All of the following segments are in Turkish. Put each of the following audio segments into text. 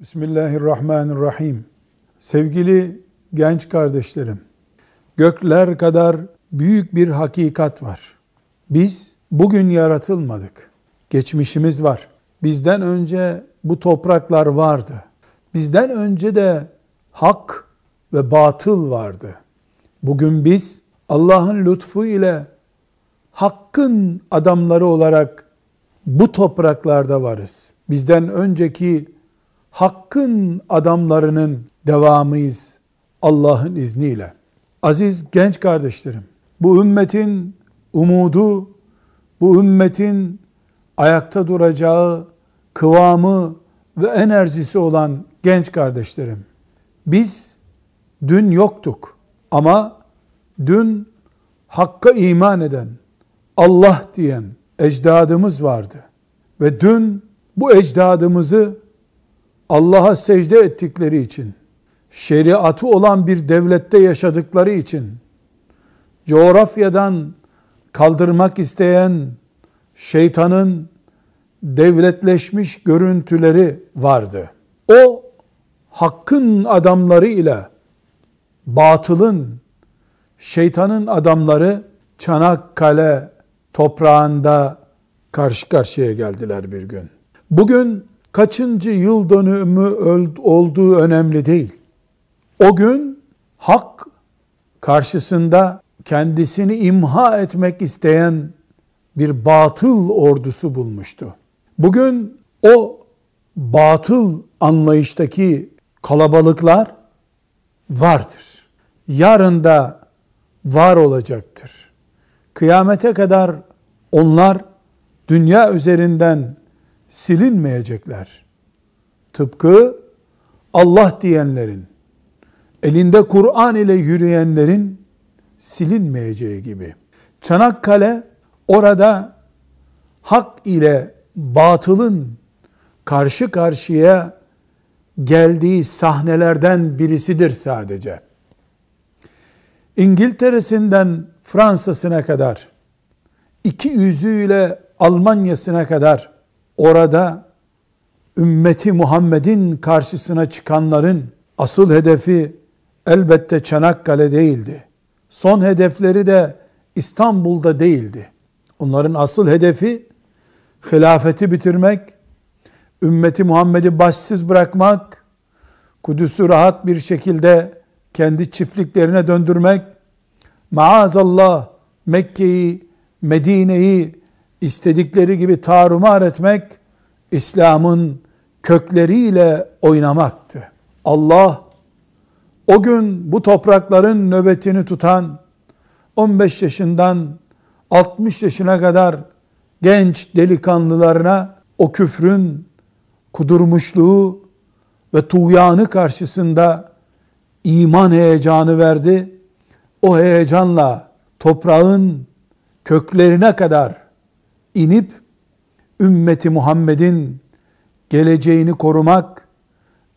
Bismillahirrahmanirrahim. Sevgili genç kardeşlerim, gökler kadar büyük bir hakikat var. Biz bugün yaratılmadık. Geçmişimiz var. Bizden önce bu topraklar vardı. Bizden önce de hak ve batıl vardı. Bugün biz Allah'ın lütfu ile hakkın adamları olarak bu topraklarda varız. Bizden önceki hakkın adamlarının devamıyız Allah'ın izniyle. Aziz genç kardeşlerim, bu ümmetin umudu, bu ümmetin ayakta duracağı kıvamı ve enerjisi olan genç kardeşlerim. Biz dün yoktuk ama dün hakka iman eden, Allah diyen ecdadımız vardı. Ve dün bu ecdadımızı Allah'a secde ettikleri için, şeriatı olan bir devlette yaşadıkları için, coğrafyadan kaldırmak isteyen şeytanın devletleşmiş görüntüleri vardı. O hakkın adamları ile batılın, şeytanın adamları Çanakkale toprağında karşı karşıya geldiler bir gün. Bugün kaçıncı yıl dönümü olduğu önemli değil. O gün hak karşısında kendisini imha etmek isteyen bir batıl ordusu bulmuştu. Bugün o batıl anlayıştaki kalabalıklar vardır. Yarın da var olacaktır. Kıyamete kadar onlar dünya üzerinden silinmeyecekler. Tıpkı Allah diyenlerin, elinde Kur'an ile yürüyenlerin silinmeyeceği gibi. Çanakkale orada hak ile batılın karşı karşıya geldiği sahnelerden birisidir sadece. İngiltere'sinden Fransa'sına kadar, iki yüzüyle Almanya'sına kadar orada ümmeti Muhammed'in karşısına çıkanların asıl hedefi elbette Çanakkale değildi. Son hedefleri de İstanbul'da değildi. Onların asıl hedefi hilafeti bitirmek, ümmeti Muhammed'i başsız bırakmak, Kudüs'ü rahat bir şekilde kendi çiftliklerine döndürmek, maazallah Mekke'yi, Medine'yi istedikleri gibi tarumar etmek, İslam'ın kökleriyle oynamaktı. Allah o gün bu toprakların nöbetini tutan 15 yaşından 60 yaşına kadar genç delikanlılarına o küfrün kudurmuşluğu ve tuğyanı karşısında iman heyecanı verdi. O heyecanla toprağın köklerine kadar inip ümmeti Muhammed'in geleceğini korumak,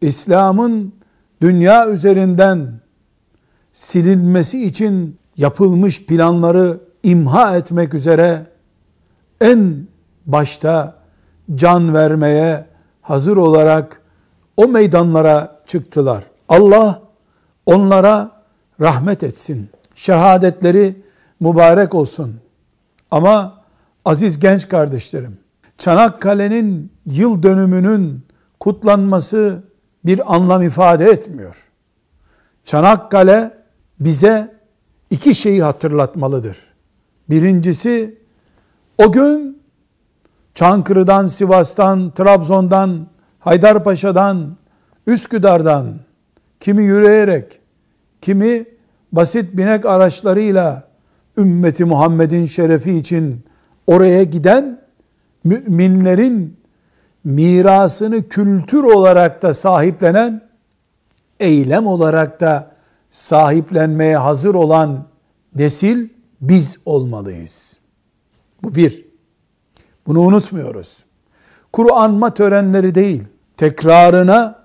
İslam'ın dünya üzerinden silinmesi için yapılmış planları imha etmek üzere en başta can vermeye hazır olarak o meydanlara çıktılar. Allah onlara rahmet etsin. Şehadetleri mübarek olsun. Ama Aziz genç kardeşlerim, Çanakkale'nin yıl dönümünün kutlanması bir anlam ifade etmiyor. Çanakkale bize iki şeyi hatırlatmalıdır. Birincisi o gün Çankırı'dan, Sivas'tan, Trabzon'dan, Haydarpaşa'dan, Üsküdar'dan kimi yürüyerek, kimi basit binek araçlarıyla ümmeti Muhammed'in şerefi için oraya giden müminlerin mirasını kültür olarak da sahiplenen, eylem olarak da sahiplenmeye hazır olan nesil biz olmalıyız. Bu bir. Bunu unutmuyoruz. Kur'anma törenleri değil, tekrarına,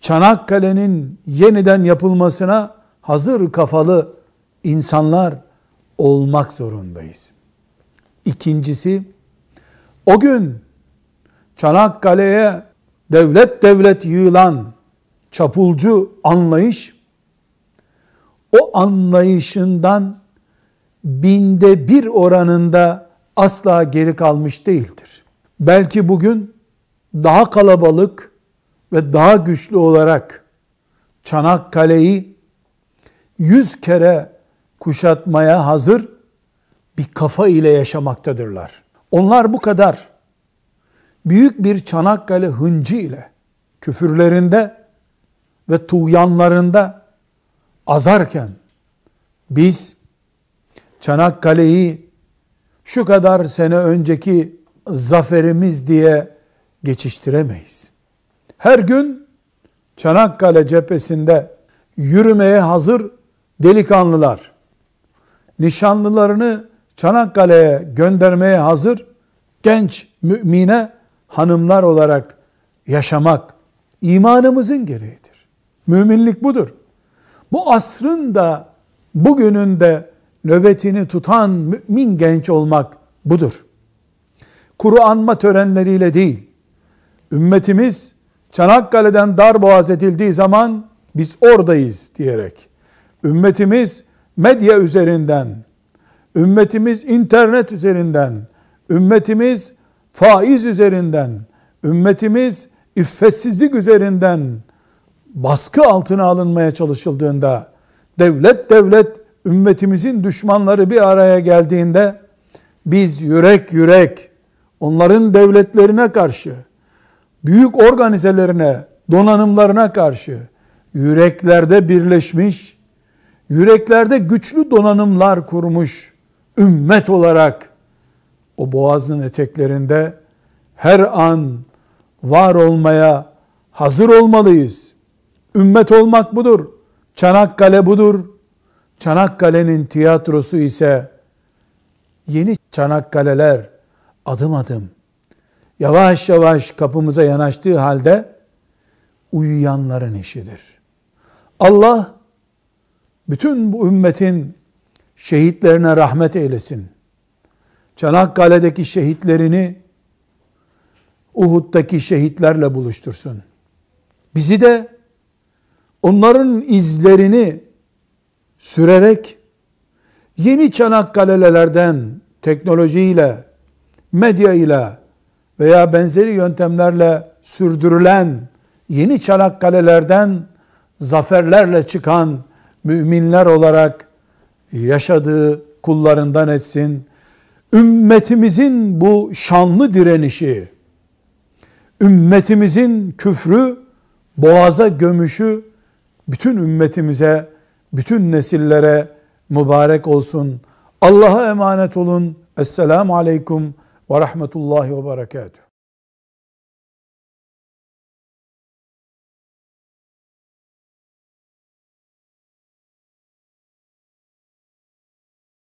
Çanakkale'nin yeniden yapılmasına hazır kafalı insanlar olmak zorundayız. İkincisi, o gün Çanakkale'ye devlet devlet yığılan çapulcu anlayış, o anlayışından binde bir oranında asla geri kalmış değildir. Belki bugün daha kalabalık ve daha güçlü olarak Çanakkale'yi yüz kere kuşatmaya hazır bir kafa ile yaşamaktadırlar. Onlar bu kadar büyük bir Çanakkale hıncı ile küfürlerinde ve tuğyanlarında azarken biz Çanakkale'yi şu kadar sene önceki zaferimiz diye geçiştiremeyiz. Her gün Çanakkale cephesinde yürümeye hazır delikanlılar nişanlılarını Çanakkale'ye göndermeye hazır genç mümine hanımlar olarak yaşamak imanımızın gereğidir. Müminlik budur. Bu asrın da bugünün de nöbetini tutan mümin genç olmak budur. Kuru törenleriyle değil, ümmetimiz Çanakkale'den darboğaz edildiği zaman biz oradayız diyerek, ümmetimiz medya üzerinden, ümmetimiz internet üzerinden, ümmetimiz faiz üzerinden, ümmetimiz iffetsizlik üzerinden baskı altına alınmaya çalışıldığında, devlet devlet ümmetimizin düşmanları bir araya geldiğinde, biz yürek yürek onların devletlerine karşı, büyük organizelerine, donanımlarına karşı yüreklerde birleşmiş, yüreklerde güçlü donanımlar kurmuş ümmet olarak o boğazın eteklerinde her an var olmaya hazır olmalıyız. Ümmet olmak budur. Çanakkale budur. Çanakkale'nin tiyatrosu ise yeni Çanakkale'ler adım adım yavaş yavaş kapımıza yanaştığı halde uyuyanların işidir. Allah bütün bu ümmetin şehitlerine rahmet eylesin. Çanakkale'deki şehitlerini Uhud'daki şehitlerle buluştursun. Bizi de onların izlerini sürerek yeni Çanakkale'lerden teknolojiyle, medya ile veya benzeri yöntemlerle sürdürülen yeni Çanakkale'lerden zaferlerle çıkan müminler olarak yaşadığı kullarından etsin. Ümmetimizin bu şanlı direnişi, ümmetimizin küfrü, boğaza gömüşü bütün ümmetimize, bütün nesillere mübarek olsun. Allah'a emanet olun. Esselamu Aleyküm ve Rahmetullahi ve Berekatuhu.